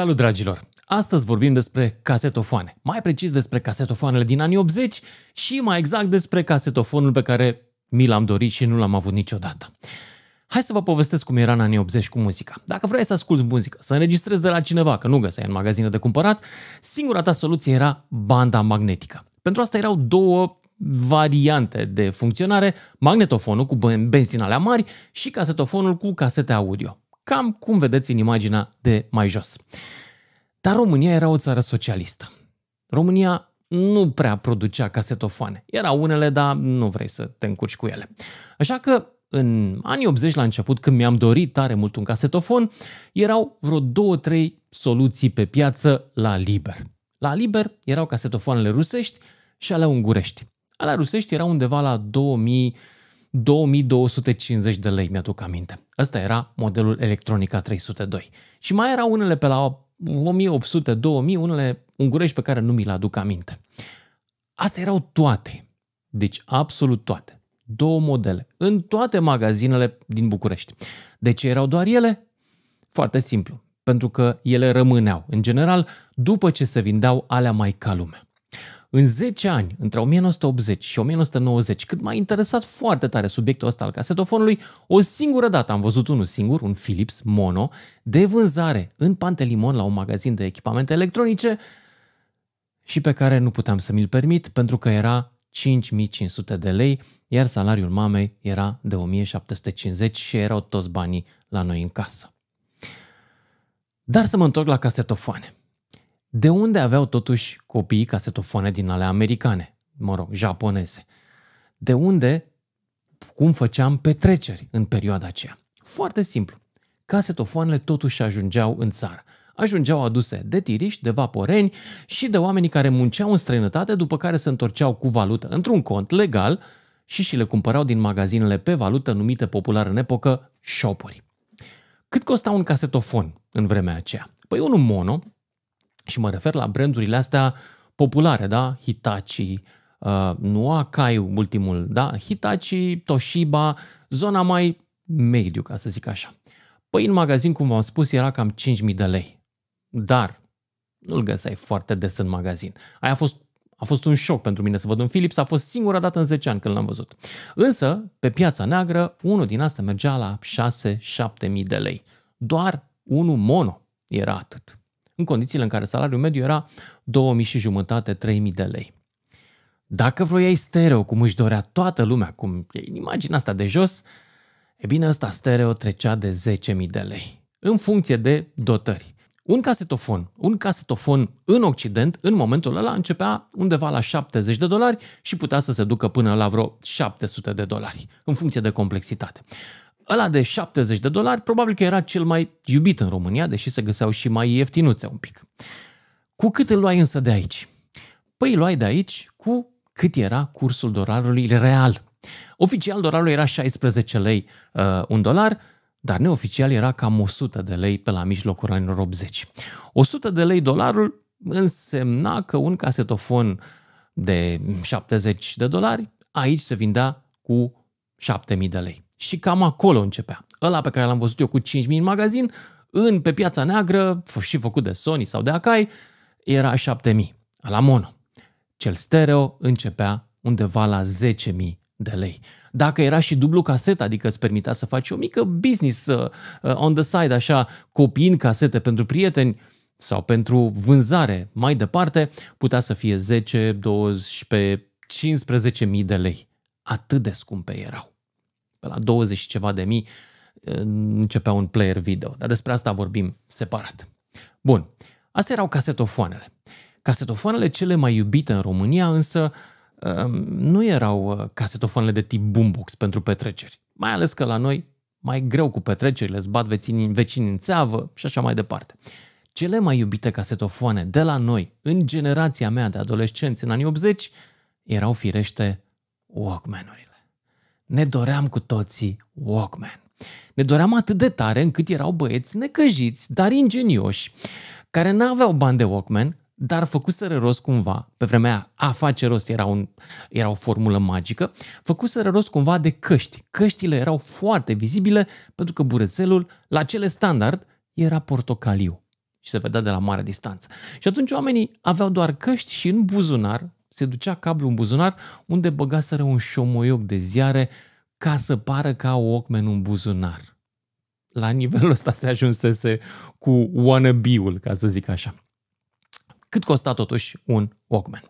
Salut dragilor! Astăzi vorbim despre casetofoane, mai precis despre casetofoanele din anii 80 și mai exact despre casetofonul pe care mi l-am dorit și nu l-am avut niciodată. Hai să vă povestesc cum era în anii 80 cu muzica. Dacă vrei să asculti muzică, să înregistrezi de la cineva, că nu găseai în magazine de cumpărat, singura ta soluție era banda magnetică. Pentru asta erau două variante de funcționare, magnetofonul cu benzinale mari și casetofonul cu casete audio cam cum vedeți în imaginea de mai jos. Dar România era o țară socialistă. România nu prea producea casetofoane. Era unele, dar nu vrei să te încurci cu ele. Așa că în anii 80 la început, când mi-am dorit tare mult un casetofon, erau vreo două, trei soluții pe piață la liber. La liber erau casetofoanele rusești și ale ungurești. Ale rusești erau undeva la 2000, 2250 de lei, mi-aduc aminte. Ăsta era modelul Electronica 302. Și mai erau unele pe la 1800, 2000, unele ungurești pe care nu mi l aduc aminte. Astea erau toate. Deci absolut toate. Două modele. În toate magazinele din București. De ce erau doar ele? Foarte simplu. Pentru că ele rămâneau, în general, după ce se vindeau alea mai ca lumea în 10 ani, între 1980 și 1990, cât m-a interesat foarte tare subiectul ăsta al casetofonului, o singură dată am văzut unul singur, un Philips Mono, de vânzare în Pantelimon la un magazin de echipamente electronice și pe care nu puteam să mi-l permit pentru că era 5500 de lei, iar salariul mamei era de 1750 și erau toți banii la noi în casă. Dar să mă întorc la casetofoane. De unde aveau totuși copiii casetofone din ale americane, mă rog, japoneze? De unde, cum făceam petreceri în perioada aceea? Foarte simplu. Casetofoanele totuși ajungeau în țară. Ajungeau aduse de tiriști, de vaporeni și de oamenii care munceau în străinătate, după care se întorceau cu valută într-un cont legal și și le cumpărau din magazinele pe valută numite popular în epocă shopuri. Cât costa un casetofon în vremea aceea? Păi unul mono, și mă refer la brandurile astea populare, da? Hitachi, uh, Akai, ultimul, da? Hitachi, Toshiba, zona mai mediu, ca să zic așa. Păi în magazin, cum v-am spus, era cam 5.000 de lei. Dar nu-l găseai foarte des în magazin. Aia a fost, a fost un șoc pentru mine să văd un Philips, a fost singura dată în 10 ani când l-am văzut. Însă, pe piața neagră, unul din asta mergea la 6-7.000 de lei. Doar unul mono era atât în condițiile în care salariul mediu era 2000 și jumătate, 3000 de lei. Dacă vroiai stereo, cum își dorea toată lumea, cum e imaginea asta de jos, e bine, ăsta stereo trecea de 10.000 de lei, în funcție de dotări. Un casetofon, un casetofon în Occident, în momentul ăla, începea undeva la 70 de dolari și putea să se ducă până la vreo 700 de dolari, în funcție de complexitate. Ăla de 70 de dolari probabil că era cel mai iubit în România, deși se găseau și mai ieftinuțe un pic. Cu cât îl luai însă de aici? Păi îl luai de aici cu cât era cursul dolarului real. Oficial dolarul era 16 lei uh, un dolar, dar neoficial era cam 100 de lei pe la mijlocul anilor 80. 100 de lei dolarul însemna că un casetofon de 70 de dolari aici se vindea cu 7000 de lei. Și cam acolo începea. Ăla pe care l-am văzut eu cu 5.000 în magazin, în pe piața neagră, și făcut de Sony sau de Akai, era 7.000, la mono. Cel stereo începea undeva la 10.000 de lei. Dacă era și dublu casetă, adică îți permitea să faci o mică business uh, uh, on the side, așa, copiind casete pentru prieteni sau pentru vânzare mai departe, putea să fie 10, 12, 15.000 de lei. Atât de scumpe erau pe la 20 și ceva de mii uh, începea un player video, dar despre asta vorbim separat. Bun, astea erau casetofoanele. Casetofoanele cele mai iubite în România însă uh, nu erau uh, casetofoanele de tip boombox pentru petreceri, mai ales că la noi mai greu cu petrecerile, îți bat vecinii, vecinii în țeavă și așa mai departe. Cele mai iubite casetofoane de la noi, în generația mea de adolescenți în anii 80, erau firește Walkman-uri ne doream cu toții Walkman. Ne doream atât de tare încât erau băieți necăjiți, dar ingenioși, care n-aveau bani de Walkman, dar făcuseră rost cumva, pe vremea aia, a face rost era, un, era o formulă magică, făcuseră rost cumva de căști. Căștile erau foarte vizibile pentru că burețelul, la cele standard, era portocaliu și se vedea de la mare distanță. Și atunci oamenii aveau doar căști și în buzunar, se ducea cablu în buzunar unde băgaseră un șomoioc de ziare ca să pară ca Walkman în buzunar. La nivelul ăsta se ajunsese cu wannabe-ul, ca să zic așa. Cât costa totuși un Walkman?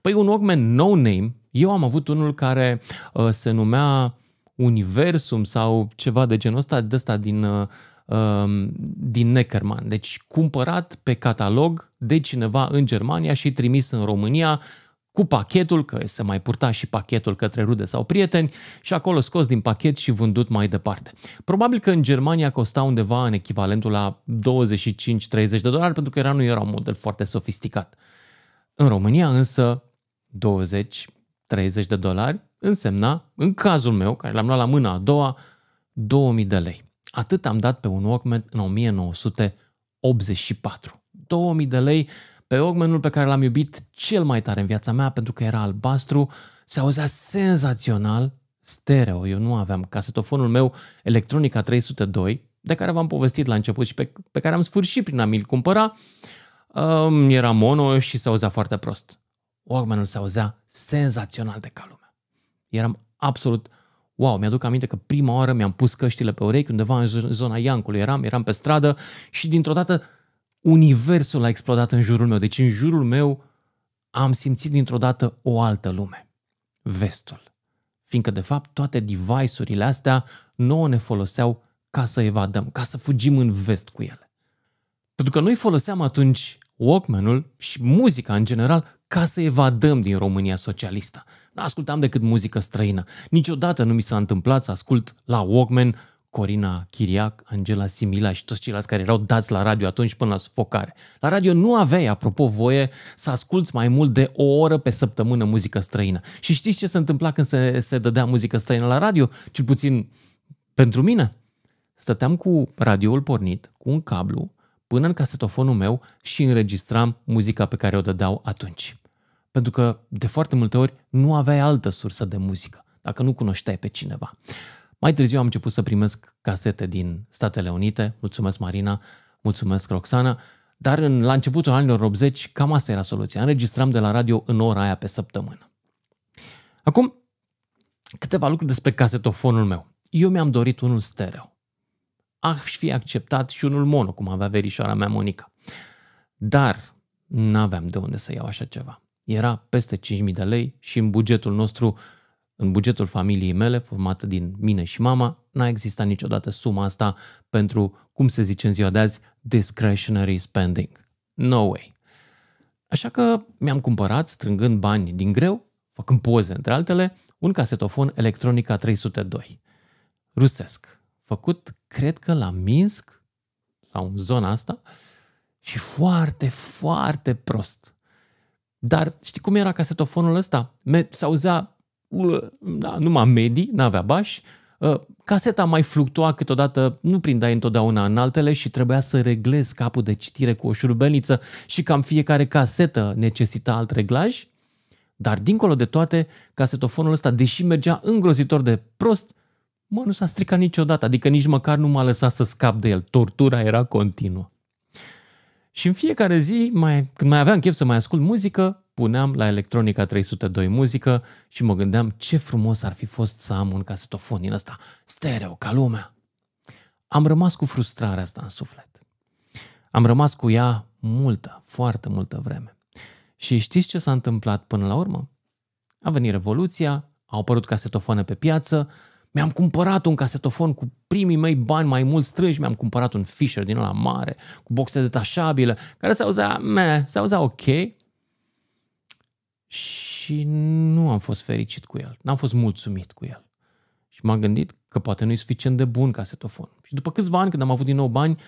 Păi un Walkman no-name, eu am avut unul care uh, se numea Universum sau ceva de genul ăsta, de ăsta din, uh, um, din Neckerman. Deci cumpărat pe catalog de cineva în Germania și trimis în România cu pachetul, că se mai purta și pachetul către rude sau prieteni și acolo scos din pachet și vândut mai departe. Probabil că în Germania costa undeva în echivalentul la 25-30 de dolari pentru că era, nu era un model foarte sofisticat. În România însă 20-30 de dolari însemna, în cazul meu, care l-am luat la mâna a doua, 2000 de lei. Atât am dat pe un Walkman în 1984. 2000 de lei pe Ogmenul pe care l-am iubit cel mai tare în viața mea pentru că era albastru, se auzea senzațional stereo. Eu nu aveam casetofonul meu Electronica 302, de care v-am povestit la început și pe, pe care am sfârșit prin a mi-l cumpăra, um, era mono și se auzea foarte prost. Walkman-ul se auzea senzațional de ca lumea. Eram absolut wow, mi-aduc aminte că prima oară mi-am pus căștile pe urechi undeva în zona Iancului eram, eram pe stradă și dintr-o dată universul a explodat în jurul meu. Deci în jurul meu am simțit dintr-o dată o altă lume. Vestul. Fiindcă, de fapt, toate device-urile astea nouă ne foloseau ca să evadăm, ca să fugim în vest cu ele. Pentru că noi foloseam atunci Walkman-ul și muzica în general ca să evadăm din România socialistă. Nu ascultam decât muzică străină. Niciodată nu mi s-a întâmplat să ascult la Walkman Corina Chiriac, Angela Simila și toți ceilalți care erau dați la radio atunci până la sufocare. La radio nu aveai, apropo, voie să asculți mai mult de o oră pe săptămână muzică străină. Și știți ce se întâmpla când se, se dădea muzică străină la radio? Cel puțin pentru mine. Stăteam cu radioul pornit, cu un cablu, până în casetofonul meu și înregistram muzica pe care o dădeau atunci. Pentru că, de foarte multe ori, nu aveai altă sursă de muzică, dacă nu cunoșteai pe cineva. Mai târziu am început să primesc casete din Statele Unite, mulțumesc Marina, mulțumesc Roxana, dar în, la începutul anilor 80 cam asta era soluția, înregistram de la radio în ora aia pe săptămână. Acum, câteva lucruri despre casetofonul meu. Eu mi-am dorit unul stereo. Aș fi acceptat și unul mono, cum avea verișoara mea Monica. Dar n-aveam de unde să iau așa ceva. Era peste 5.000 de lei și în bugetul nostru uh, în bugetul familiei mele, formată din mine și mama, n-a existat niciodată suma asta pentru, cum se zice în ziua de azi, discretionary spending. No way. Așa că mi-am cumpărat, strângând bani din greu, făcând poze între altele, un casetofon Electronica 302. Rusesc. Făcut, cred că la Minsk sau în zona asta și foarte, foarte prost. Dar știi cum era casetofonul ăsta? Se auzea na, numai medii, n-avea bași, ă, caseta mai fluctua câteodată, nu prindeai întotdeauna în altele și trebuia să reglezi capul de citire cu o șurubelniță și cam fiecare casetă necesita alt reglaj. Dar dincolo de toate, casetofonul ăsta, deși mergea îngrozitor de prost, mă, nu s-a stricat niciodată, adică nici măcar nu m-a lăsat să scap de el. Tortura era continuă. Și în fiecare zi, mai, când mai aveam chef să mai ascult muzică, puneam la Electronica 302 muzică și mă gândeam ce frumos ar fi fost să am un casetofon din ăsta, stereo, ca lumea. Am rămas cu frustrarea asta în suflet. Am rămas cu ea multă, foarte multă vreme. Și știți ce s-a întâmplat până la urmă? A venit Revoluția, au apărut casetofoane pe piață, mi-am cumpărat un casetofon cu primii mei bani mai mult strânși, mi-am cumpărat un Fisher din ăla mare, cu boxe detașabile, care se auzea, meh, se auzea ok, și nu am fost fericit cu el, n-am fost mulțumit cu el. Și m-am gândit că poate nu e suficient de bun casetofon. Și după câțiva ani, când am avut din nou bani,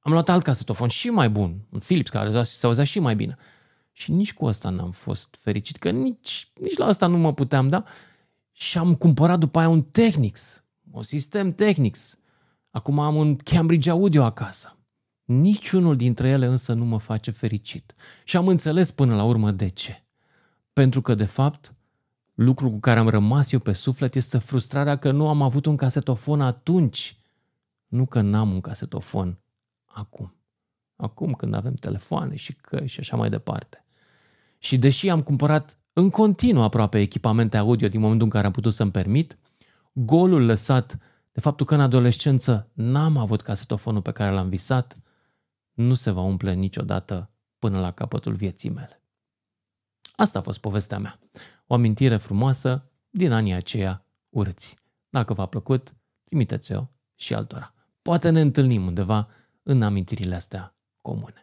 am luat alt casetofon și mai bun, un Philips, care s-a auzea și mai bine. Și nici cu asta n-am fost fericit, că nici, nici la asta nu mă puteam da. Și am cumpărat după aia un Technics, un sistem Technics. Acum am un Cambridge Audio acasă. Niciunul dintre ele însă nu mă face fericit. Și am înțeles până la urmă de ce. Pentru că, de fapt, lucrul cu care am rămas eu pe suflet este frustrarea că nu am avut un casetofon atunci, nu că n-am un casetofon acum. Acum când avem telefoane și căi și așa mai departe. Și deși am cumpărat în continuu aproape echipamente audio din momentul în care am putut să-mi permit, golul lăsat de faptul că în adolescență n-am avut casetofonul pe care l-am visat, nu se va umple niciodată până la capătul vieții mele. Asta a fost povestea mea. O amintire frumoasă din anii aceia urți. Dacă v-a plăcut, trimiteți-o și altora. Poate ne întâlnim undeva în amintirile astea comune.